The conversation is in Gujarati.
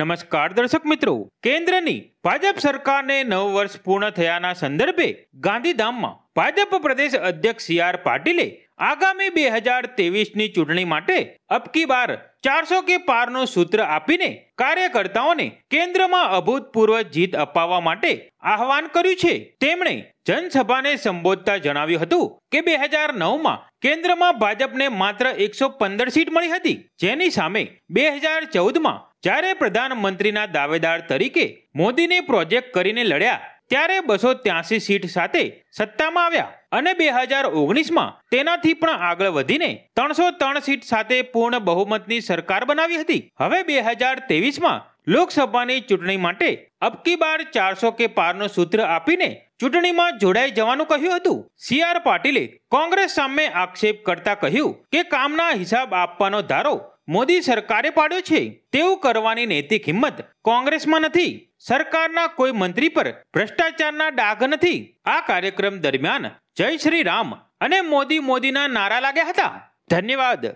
નમસ્કાર દર્શક મિત્રો કેન્દ્રની ભાજપ સરકારને નવ વર્ષ પૂર્ણ થયાના સંદર્ભે ગાંધીધામમાં ભાજપ પ્રદેશ અધ્યક્ષ સી આર પાટીલે આગામી બે હજાર ની ચૂંટણી માટે અબકી બાર ચારસો કે પારનું સૂત્ર આપીને કાર્યકર્તાઓને કેન્દ્રમાં અભૂતપૂર્વ જીત અપાવવા માટે આહવાન કર્યું છે તેમણે જનસભાને સંબોધતા જણાવ્યું હતું કે બે હજાર નવમાં કેન્દ્રમાં ભાજપને માત્ર એકસો પંદર સીટ મળી હતી જેની સામે બે હજાર ચૌદમાં જ્યારે પ્રધાનમંત્રીના દાવેદાર તરીકે મોદીને પ્રોજેક્ટ કરીને લડ્યા ત્યારે બસો ત્યાસી સીટ સાથે સત્તામાં આવ્યા અને બે હજાર ઓગણીસમાં તેનાથી પણ આગળ વધીને ત્રણસો ત્રણ સીટ સાથે પૂર્ણ બહુમતની સરકાર બનાવી હતી હવે બે હજાર તેવીસમાં લોકસભાની ચૂંટણી માટે અબકી બાર ચારસો કે પારનું સૂત્ર આપીને ચૂંટણીમાં જોડાઈ જવાનું કહ્યું હતું સી આર પાટીલે કોંગ્રેસ સામે આક્ષેપ કરતા કહ્યું કે કામના હિસાબ આપવાનો ધારો મોદી સરકારે પાડ્યો છે તેવું કરવાની નૈતિક હિંમત કોંગ્રેસમાં નથી સરકારના કોઈ મંત્રી પર ભ્રષ્ટાચારના ડાઘ નથી આ કાર્યક્રમ દરમિયાન જય શ્રી રામ અને મોદી મોદીના નારા લાગ્યા હતા ધન્યવાદ